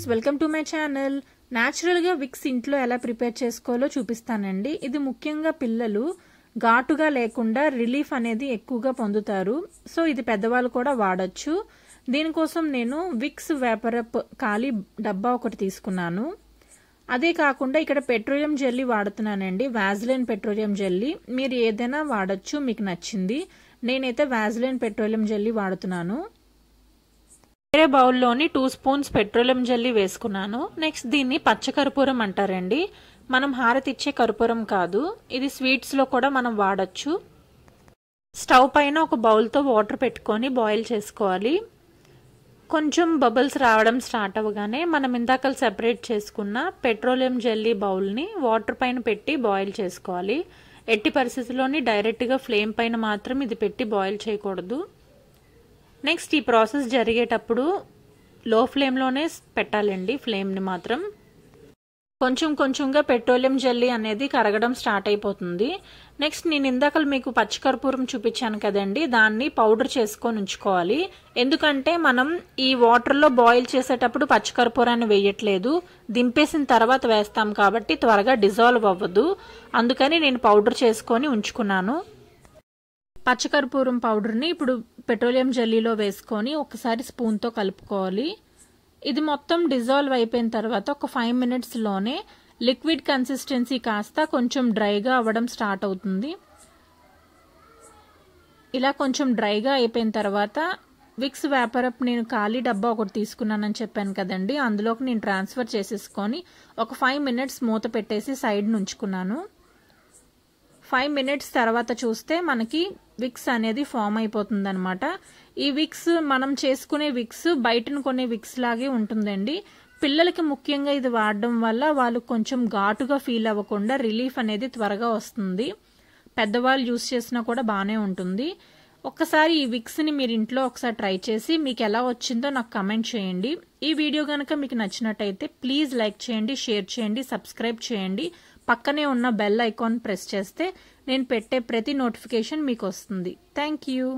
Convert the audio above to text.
friends welcome to my channel న్యాచురల్గా Vicks ఇంట్లో ఎలా ప్రిపేర్ చేసుకోవాలో చూపిస్తానండి ఇది ముఖ్యంగా పిల్లలు ఘాటుగా లేకుండా రిలీఫ్ అనేది ఎక్కువగా పొందుతారు సో ఇది పెద్దవాళ్ళు కూడా వాడచ్చు దీనికోసం నేను విక్స్ వేపరప్ ఖాళీ డబ్బా ఒకటి తీసుకున్నాను అదే కాకుండా ఇక్కడ పెట్రోలియం జెల్లీ వాడుతున్నానండి వ్యాజ్లైన్ పెట్రోలియం జెల్లీ మీరు ఏదైనా వాడచ్చు మీకు నచ్చింది నేనైతే వ్యాజ్లైన్ పెట్రోలియం జెల్లీ వాడుతున్నాను వేరే బౌల్లోని టూ స్పూన్స్ పెట్రోలియం జెల్లీ వేసుకున్నాను నెక్స్ట్ దీన్ని పచ్చకర్పూరం అంటారండి మనం హారతిచ్చే కర్పూరం కాదు ఇది స్వీట్స్లో కూడా మనం వాడచ్చు స్టవ్ పైన ఒక బౌల్తో వాటర్ పెట్టుకొని బాయిల్ చేసుకోవాలి కొంచెం బబుల్స్ రావడం స్టార్ట్ అవ్వగానే మనం ఇందాక సెపరేట్ చేసుకున్న పెట్రోలియం జెల్లీ బౌల్ని వాటర్ పైన పెట్టి బాయిల్ చేసుకోవాలి ఎట్టి పరిస్థితుల్లోని డైరెక్ట్గా ఫ్లేమ్ పైన మాత్రం ఇది పెట్టి బాయిల్ చేయకూడదు నెక్స్ట్ ఈ ప్రాసెస్ జరిగేటప్పుడు లో ఫ్లేమ్లోనే పెట్టాలండి ఫ్లేమ్ని మాత్రం కొంచెం కొంచెంగా పెట్రోలియం జల్లీ అనేది కరగడం స్టార్ట్ అయిపోతుంది నెక్స్ట్ నేను ఇందాక మీకు పచ్చికర్పూరం చూపించాను కదండి దాన్ని పౌడర్ చేసుకొని ఉంచుకోవాలి ఎందుకంటే మనం ఈ వాటర్లో బాయిల్ చేసేటప్పుడు పచ్చికర్పూరాన్ని వేయట్లేదు దింపేసిన తర్వాత వేస్తాం కాబట్టి త్వరగా డిజాల్వ్ అవ్వదు అందుకని నేను పౌడర్ చేసుకొని ఉంచుకున్నాను పచ్చకర్పూరం పౌడర్ని ఇప్పుడు పెట్రోలియం జెల్లీలో వేసుకొని ఒకసారి స్పూన్తో కలుపుకోవాలి ఇది మొత్తం డిజాల్వ్ అయిపోయిన తర్వాత ఒక ఫైవ్ మినిట్స్లోనే లిక్విడ్ కన్సిస్టెన్సీ కాస్త కొంచెం డ్రైగా అవ్వడం స్టార్ట్ అవుతుంది ఇలా కొంచెం డ్రైగా అయిపోయిన తర్వాత విక్స్ వ్యాపరప్ నేను ఖాళీ డబ్బా ఒకటి తీసుకున్నానని చెప్పాను కదండి అందులోకి నేను ట్రాన్స్ఫర్ చేసేసుకొని ఒక ఫైవ్ మినిట్స్ మూత పెట్టేసి సైడ్ ఉంచుకున్నాను ఫైవ్ మినిట్స్ తర్వాత చూస్తే మనకి విక్స్ అనేది ఫామ్ అయిపోతుంది అనమాట ఈ విక్స్ మనం చేసుకునే విక్స్ బయటను కొనే విక్స్ లాగే ఉంటుందండి పిల్లలకి ముఖ్యంగా ఇది వాడడం వల్ల వాళ్ళు కొంచెం ఘాటుగా ఫీల్ అవ్వకుండా రిలీఫ్ అనేది త్వరగా వస్తుంది పెద్దవాళ్ళు యూస్ చేసినా కూడా బాగానే ఉంటుంది ఒక్కసారి ఈ విక్స్ని మీరు ఇంట్లో ఒకసారి ట్రై చేసి మీకు ఎలా వచ్చిందో నాకు కమెంట్ చేయండి ఈ వీడియో కనుక మీకు నచ్చినట్టయితే ప్లీజ్ లైక్ చేయండి షేర్ చేయండి సబ్స్క్రైబ్ చేయండి పక్కనే ఉన్న బెల్ ఐకాన్ ప్రెస్ చేస్తే నేను పెట్టే ప్రతి నోటిఫికేషన్ మీకు వస్తుంది థ్యాంక్ యూ